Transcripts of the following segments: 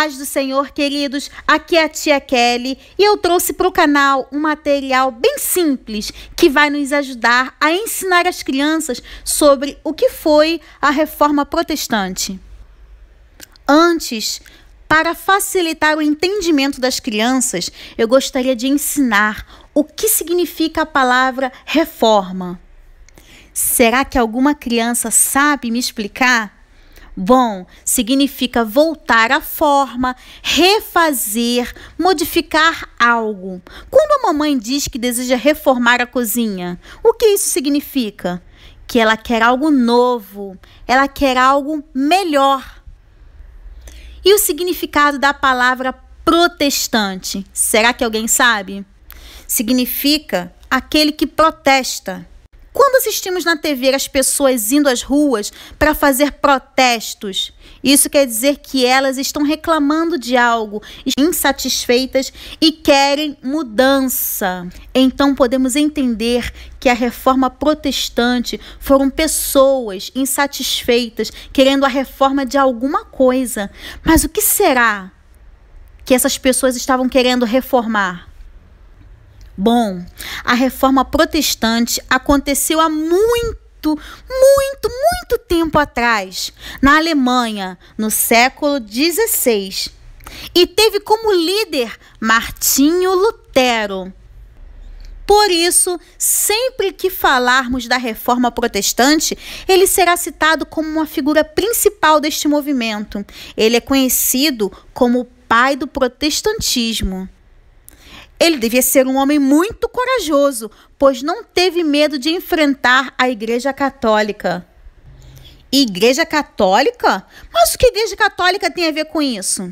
paz do Senhor, queridos. Aqui é a tia Kelly e eu trouxe para o canal um material bem simples que vai nos ajudar a ensinar as crianças sobre o que foi a reforma protestante. Antes, para facilitar o entendimento das crianças, eu gostaria de ensinar o que significa a palavra reforma. Será que alguma criança sabe me explicar? Bom significa voltar à forma, refazer, modificar algo. Quando a mamãe diz que deseja reformar a cozinha, o que isso significa? Que ela quer algo novo, ela quer algo melhor. E o significado da palavra protestante? Será que alguém sabe? Significa aquele que protesta. Quando assistimos na TV as pessoas indo às ruas para fazer protestos, isso quer dizer que elas estão reclamando de algo, insatisfeitas e querem mudança. Então podemos entender que a reforma protestante foram pessoas insatisfeitas querendo a reforma de alguma coisa. Mas o que será que essas pessoas estavam querendo reformar? Bom, a reforma protestante aconteceu há muito muito, muito, tempo atrás, na Alemanha, no século XVI, e teve como líder Martinho Lutero. Por isso, sempre que falarmos da reforma protestante, ele será citado como uma figura principal deste movimento. Ele é conhecido como o pai do protestantismo. Ele devia ser um homem muito corajoso, pois não teve medo de enfrentar a Igreja Católica. Igreja Católica? Mas o que Igreja Católica tem a ver com isso?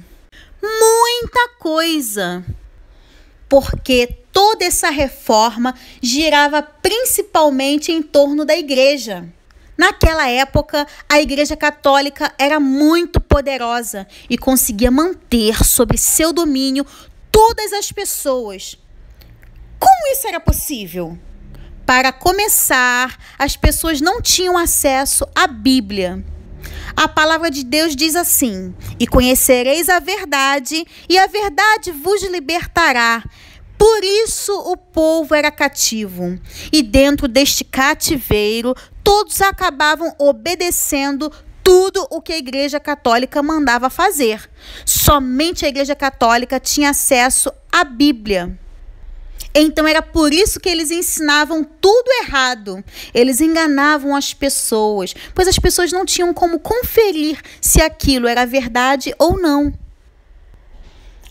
Muita coisa. Porque toda essa reforma girava principalmente em torno da igreja. Naquela época, a Igreja Católica era muito poderosa e conseguia manter sob seu domínio todas as pessoas. Como isso era possível? Para começar, as pessoas não tinham acesso à Bíblia. A palavra de Deus diz assim: E conhecereis a verdade, e a verdade vos libertará. Por isso o povo era cativo, e dentro deste cativeiro todos acabavam obedecendo tudo o que a Igreja Católica mandava fazer. Somente a Igreja Católica tinha acesso à Bíblia. Então era por isso que eles ensinavam tudo errado. Eles enganavam as pessoas, pois as pessoas não tinham como conferir se aquilo era verdade ou não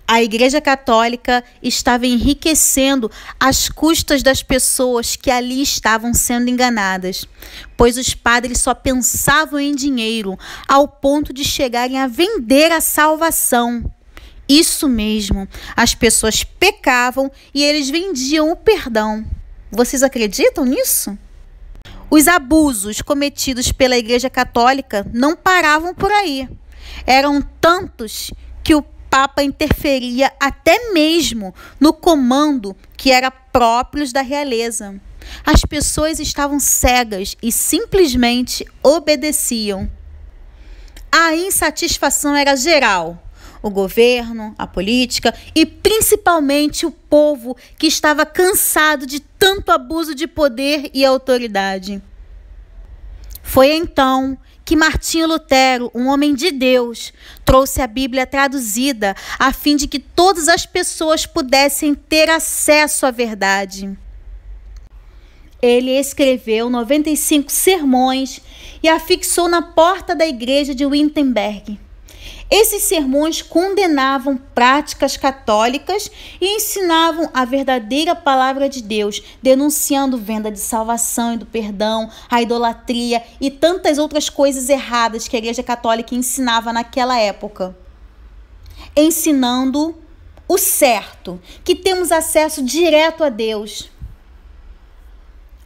a Igreja Católica estava enriquecendo às custas das pessoas que ali estavam sendo enganadas, pois os padres só pensavam em dinheiro ao ponto de chegarem a vender a salvação. Isso mesmo, as pessoas pecavam e eles vendiam o perdão. Vocês acreditam nisso? Os abusos cometidos pela Igreja Católica não paravam por aí. Eram tantos que o Papa interferia até mesmo no comando que era próprios da realeza. As pessoas estavam cegas e simplesmente obedeciam. A insatisfação era geral. O governo, a política e principalmente o povo que estava cansado de tanto abuso de poder e autoridade. Foi então que Martinho Lutero, um homem de Deus, trouxe a Bíblia traduzida a fim de que todas as pessoas pudessem ter acesso à verdade. Ele escreveu 95 sermões e a fixou na porta da igreja de Wittenberg. Esses sermões condenavam práticas católicas e ensinavam a verdadeira palavra de Deus, denunciando venda de salvação e do perdão, a idolatria e tantas outras coisas erradas que a Igreja Católica ensinava naquela época. Ensinando o certo, que temos acesso direto a Deus.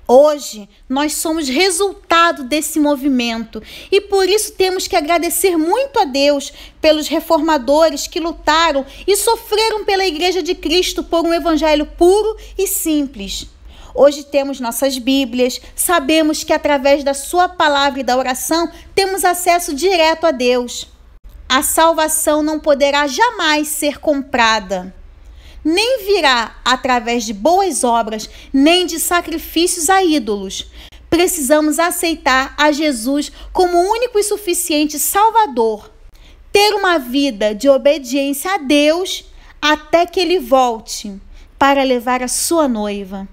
Hoje nós somos resultado desse movimento e por isso temos que agradecer muito a Deus pelos reformadores que lutaram e sofreram pela Igreja de Cristo por um evangelho puro e simples. Hoje temos nossas Bíblias, sabemos que através da Sua palavra e da oração temos acesso direto a Deus. A salvação não poderá jamais ser comprada nem virá através de boas obras, nem de sacrifícios a ídolos. Precisamos aceitar a Jesus como único e suficiente Salvador, ter uma vida de obediência a Deus até que Ele volte para levar a sua noiva.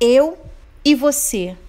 Eu e você.